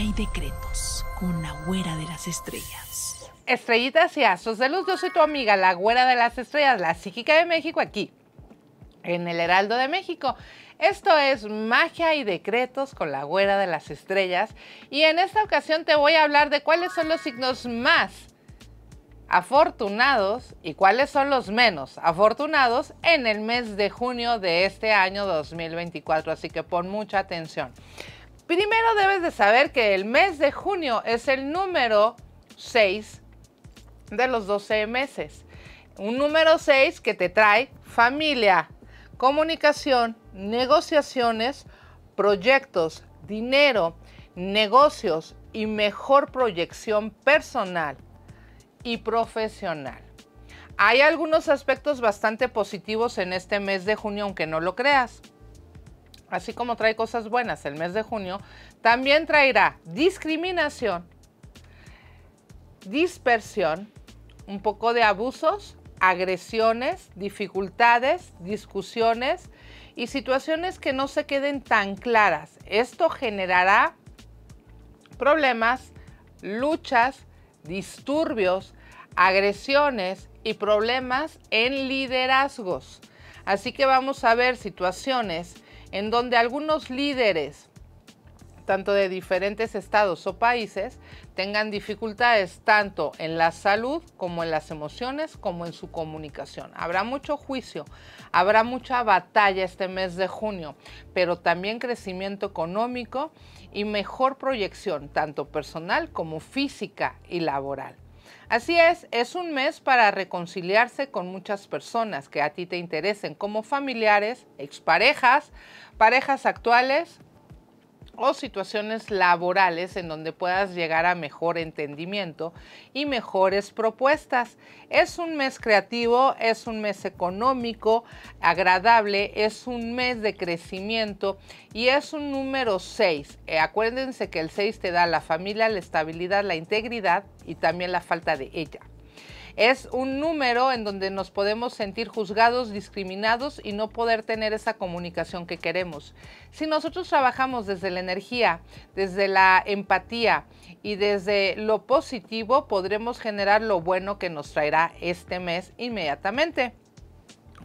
y decretos con la güera de las estrellas. Estrellitas y asos, de luz, yo soy tu amiga, la güera de las estrellas, la psíquica de México, aquí en el Heraldo de México. Esto es Magia y Decretos con la Güera de las Estrellas y en esta ocasión te voy a hablar de cuáles son los signos más afortunados y cuáles son los menos afortunados en el mes de junio de este año 2024, así que pon mucha atención. Primero debes de saber que el mes de junio es el número 6 de los 12 meses. Un número 6 que te trae familia, comunicación, negociaciones, proyectos, dinero, negocios y mejor proyección personal y profesional. Hay algunos aspectos bastante positivos en este mes de junio, aunque no lo creas así como trae cosas buenas el mes de junio, también traerá discriminación, dispersión, un poco de abusos, agresiones, dificultades, discusiones y situaciones que no se queden tan claras. Esto generará problemas, luchas, disturbios, agresiones y problemas en liderazgos. Así que vamos a ver situaciones en donde algunos líderes tanto de diferentes estados o países, tengan dificultades tanto en la salud como en las emociones, como en su comunicación. Habrá mucho juicio, habrá mucha batalla este mes de junio, pero también crecimiento económico y mejor proyección, tanto personal como física y laboral. Así es, es un mes para reconciliarse con muchas personas que a ti te interesen, como familiares, exparejas, parejas actuales, o situaciones laborales en donde puedas llegar a mejor entendimiento y mejores propuestas. Es un mes creativo, es un mes económico, agradable, es un mes de crecimiento y es un número 6. Eh, acuérdense que el 6 te da la familia, la estabilidad, la integridad y también la falta de ella. Es un número en donde nos podemos sentir juzgados, discriminados y no poder tener esa comunicación que queremos. Si nosotros trabajamos desde la energía, desde la empatía y desde lo positivo, podremos generar lo bueno que nos traerá este mes inmediatamente.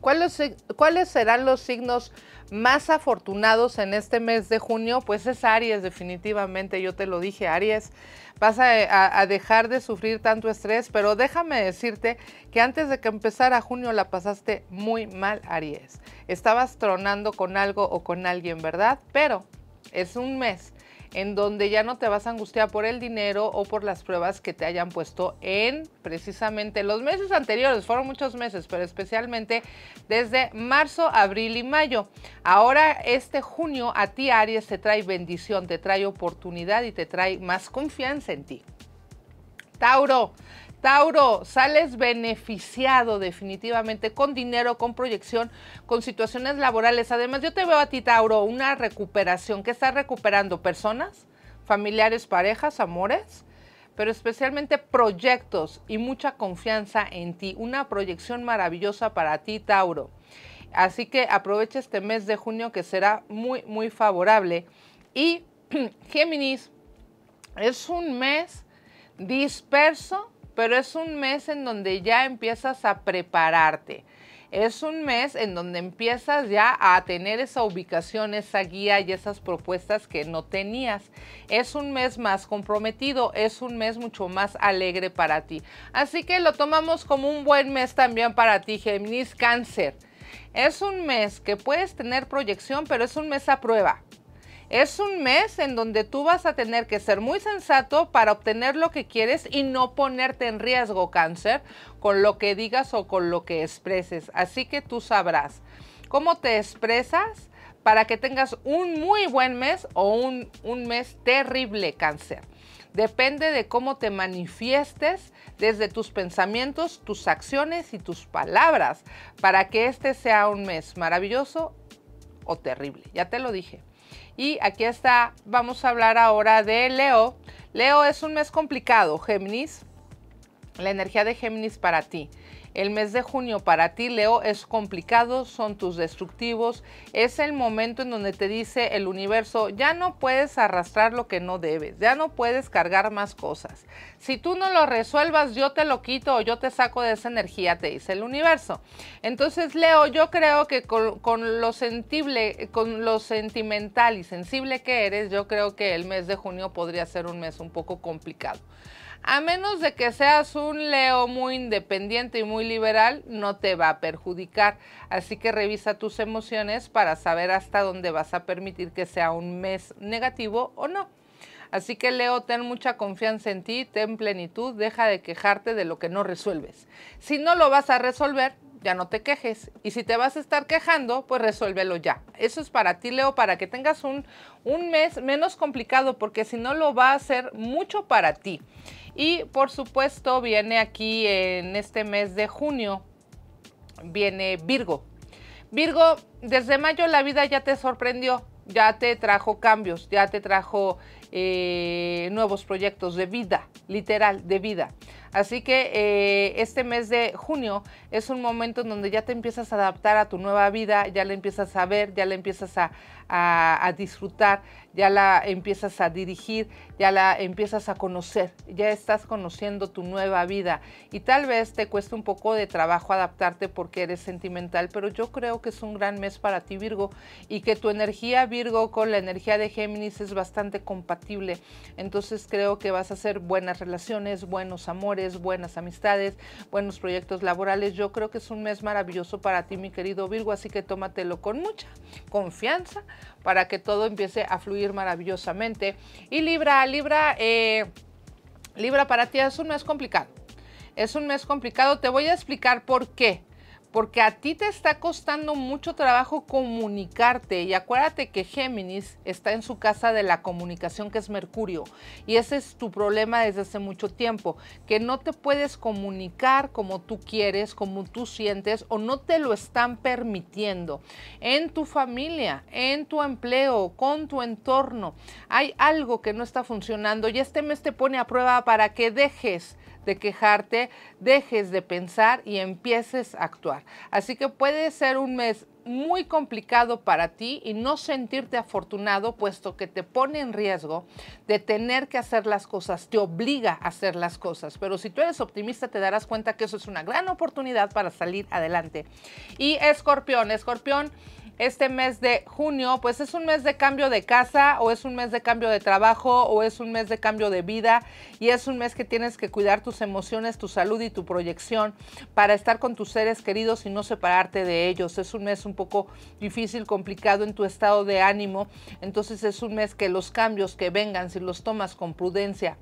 ¿Cuáles, cuáles serán los signos? más afortunados en este mes de junio, pues es Aries, definitivamente, yo te lo dije, Aries, vas a, dejar de sufrir tanto estrés, pero déjame decirte que antes de que empezara junio la pasaste muy mal, Aries. Estabas tronando con algo o con alguien, ¿verdad? Pero es un mes en donde ya no te vas a angustiar por el dinero o por las pruebas que te hayan puesto en precisamente los meses anteriores, fueron muchos meses, pero especialmente desde marzo, abril y mayo. Ahora este junio a ti Aries te trae bendición, te trae oportunidad y te trae más confianza en ti. Tauro, Tauro, sales beneficiado definitivamente con dinero, con proyección, con situaciones laborales. Además, yo te veo a ti, Tauro, una recuperación que está recuperando personas, familiares, parejas, amores, pero especialmente proyectos y mucha confianza en ti. Una proyección maravillosa para ti, Tauro. Así que aprovecha este mes de junio que será muy, muy favorable. Y Géminis, es un mes disperso pero es un mes en donde ya empiezas a prepararte. Es un mes en donde empiezas ya a tener esa ubicación, esa guía y esas propuestas que no tenías. Es un mes más comprometido, es un mes mucho más alegre para ti. Así que lo tomamos como un buen mes también para ti, Géminis Cáncer. Es un mes que puedes tener proyección, pero es un mes a prueba. Es un mes en donde tú vas a tener que ser muy sensato para obtener lo que quieres y no ponerte en riesgo cáncer con lo que digas o con lo que expreses. Así que tú sabrás cómo te expresas para que tengas un muy buen mes o un, mes terrible cáncer. Depende de cómo te manifiestes desde tus pensamientos, tus acciones y tus palabras para que este sea un mes maravilloso terrible, ya te lo dije. Y aquí está, vamos a hablar ahora de Leo. Leo es un mes complicado, Géminis. La energía de Géminis para ti. El mes de junio para ti, Leo, es complicado, son tus destructivos. Es el momento en donde te dice el universo, ya no puedes arrastrar lo que no debes, ya no puedes cargar más cosas. Si tú no lo resuelvas, yo te lo quito o yo te saco de esa energía, te dice el universo. Entonces, Leo, yo creo que con, lo sensible, con lo sentimental y sensible que eres, yo creo que el mes de junio podría ser un mes un poco complicado. A menos de que seas un Leo muy independiente y muy liberal, no te va a perjudicar. Así que revisa tus emociones para saber hasta dónde vas a permitir que sea un mes negativo o no. Así que Leo, ten mucha confianza en ti, ten plenitud, deja de quejarte de lo que no resuelves. Si no lo vas a resolver, ya no te quejes. Y si te vas a estar quejando, pues resuélvelo ya. Eso es para ti, Leo, para que tengas un, un mes menos complicado, porque si no lo va a hacer mucho para ti. Y por supuesto viene aquí en este mes de junio, viene Virgo. Virgo, desde mayo la vida ya te sorprendió, ya te trajo cambios, ya te trajo eh, nuevos proyectos de vida, literal, de vida. Así que eh, este mes de junio es un momento en donde ya te empiezas a adaptar a tu nueva vida, ya la empiezas a ver, ya la empiezas a, a disfrutar, ya la empiezas a dirigir, ya la empiezas a conocer, ya estás conociendo tu nueva vida. Y tal vez te cueste un poco de trabajo adaptarte porque eres sentimental, pero yo creo que es un gran mes para ti Virgo y que tu energía Virgo con la energía de Géminis es bastante compatible. Entonces creo que vas a hacer buenas relaciones, buenos amores buenas amistades, buenos proyectos laborales. Yo creo que es un mes maravilloso para ti, mi querido Virgo, así que tómatelo con mucha confianza para que todo empiece a fluir maravillosamente. Y Libra, Libra, eh, Libra para ti es un mes complicado. Es un mes complicado, te voy a explicar por qué porque a ti te está costando mucho trabajo comunicarte y acuérdate que Géminis está en su casa de la comunicación que es Mercurio y ese es tu problema desde hace mucho tiempo, que no te puedes comunicar como tú quieres, como tú sientes o no te lo están permitiendo en tu familia, en tu empleo, con tu entorno. Hay algo que no está funcionando y este mes te pone a prueba para que dejes de quejarte, dejes de pensar y empieces a actuar. Así que puede ser un mes muy complicado para ti y no sentirte afortunado, puesto que te pone en riesgo de tener que hacer las cosas, te obliga a hacer las cosas. Pero si tú eres optimista, te darás cuenta que eso es una gran oportunidad para salir adelante. Y escorpión, escorpión este mes de junio, pues es un mes de cambio de casa o es un mes de cambio de trabajo o es un mes de cambio de vida y es un mes que tienes que cuidar tus emociones, tu salud y tu proyección para estar con tus seres queridos y no separarte de ellos. Es un mes un poco difícil, complicado en tu estado de ánimo, entonces es un mes que los cambios que vengan, si los tomas con prudencia,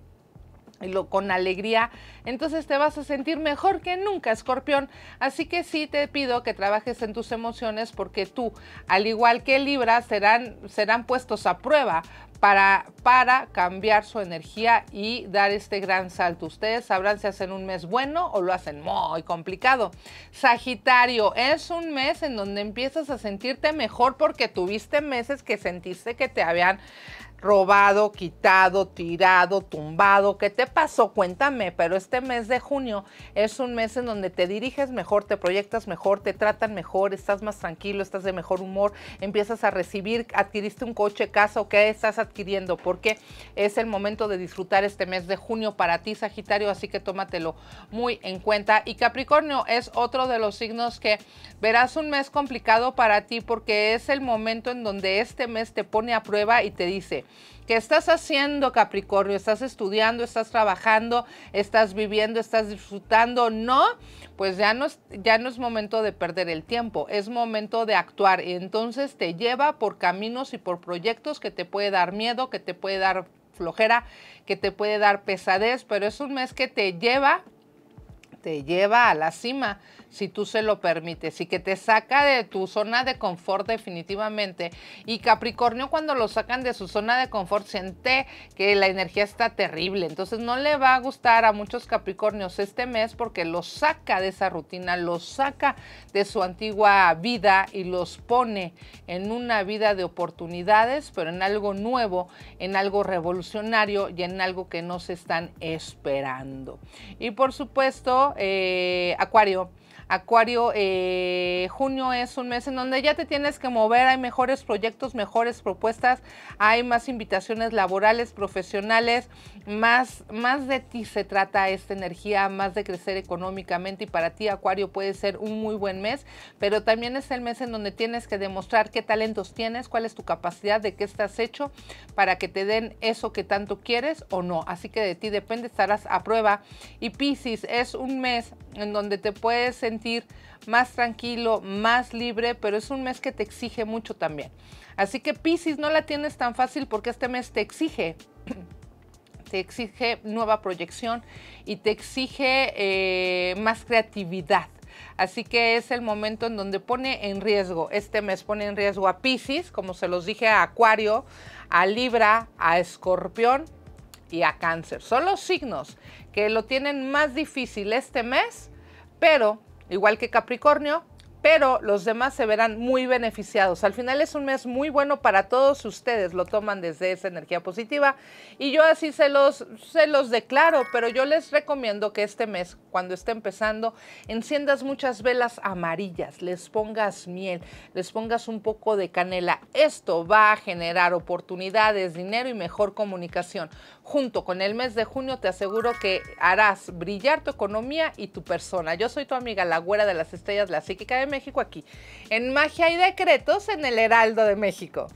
lo, con alegría, entonces te vas a sentir mejor que nunca, escorpión. Así que sí te pido que trabajes en tus emociones porque tú, al igual que Libra, serán, serán puestos a prueba para, para, cambiar su energía y dar este gran salto. Ustedes sabrán si hacen un mes bueno o lo hacen muy complicado. Sagitario, es un mes en donde empiezas a sentirte mejor porque tuviste meses que sentiste que te habían robado, quitado, tirado, tumbado. ¿Qué te pasó? Cuéntame, pero este mes de junio es un mes en donde te diriges mejor, te proyectas mejor, te tratan mejor, estás más tranquilo, estás de mejor humor, empiezas a recibir, adquiriste un coche, casa o qué estás adquiriendo, porque es el momento de disfrutar este mes de junio para ti, Sagitario, así que tómatelo muy en cuenta. Y Capricornio es otro de los signos que verás un mes complicado para ti porque es el momento en donde este mes te pone a prueba y te dice, ¿Qué estás haciendo, Capricornio? ¿Estás estudiando? ¿Estás trabajando? ¿Estás viviendo? ¿Estás disfrutando? No, pues ya no, es, ya no es momento de perder el tiempo, es momento de actuar. Y entonces te lleva por caminos y por proyectos que te puede dar miedo, que te puede dar flojera, que te puede dar pesadez, pero es un mes que te lleva, te lleva a la cima, si tú se lo permites y que te saca de tu zona de confort definitivamente. Y Capricornio cuando lo sacan de su zona de confort siente que la energía está terrible. Entonces no le va a gustar a muchos Capricornios este mes porque los saca de esa rutina, los saca de su antigua vida y los pone en una vida de oportunidades, pero en algo nuevo, en algo revolucionario y en algo que no se están esperando. Y por supuesto, eh, Acuario, Acuario, eh, junio es un mes en donde ya te tienes que mover, hay mejores proyectos, mejores propuestas, hay más invitaciones laborales, profesionales, más, más de ti se trata esta energía, más de crecer económicamente y para ti Acuario puede ser un muy buen mes, pero también es el mes en donde tienes que demostrar qué talentos tienes, cuál es tu capacidad, de qué estás hecho para que te den eso que tanto quieres o no. Así que de ti depende, estarás a prueba. Y Piscis es un mes en donde te puedes más tranquilo, más libre, pero es un mes que te exige mucho también. Así que Piscis no la tienes tan fácil porque este mes te exige. Te exige nueva proyección y te exige eh, más creatividad. Así que es el momento en donde pone en riesgo, este mes pone en riesgo a Pisces, como se los dije, a Acuario, a Libra, a Escorpión y a Cáncer. Son los signos que lo tienen más difícil este mes, pero Igual que Capricornio, pero los demás se verán muy beneficiados. Al final es un mes muy bueno para todos ustedes, lo toman desde esa energía positiva y yo así se los, se los declaro, pero yo les recomiendo que este mes, cuando esté empezando, enciendas muchas velas amarillas, les pongas miel, les pongas un poco de canela. Esto va a generar oportunidades, dinero y mejor comunicación. Junto con el mes de junio te aseguro que harás brillar tu economía y tu persona. Yo soy tu amiga, la güera de las estrellas, la psíquica de México aquí, en Magia y Decretos en el Heraldo de México.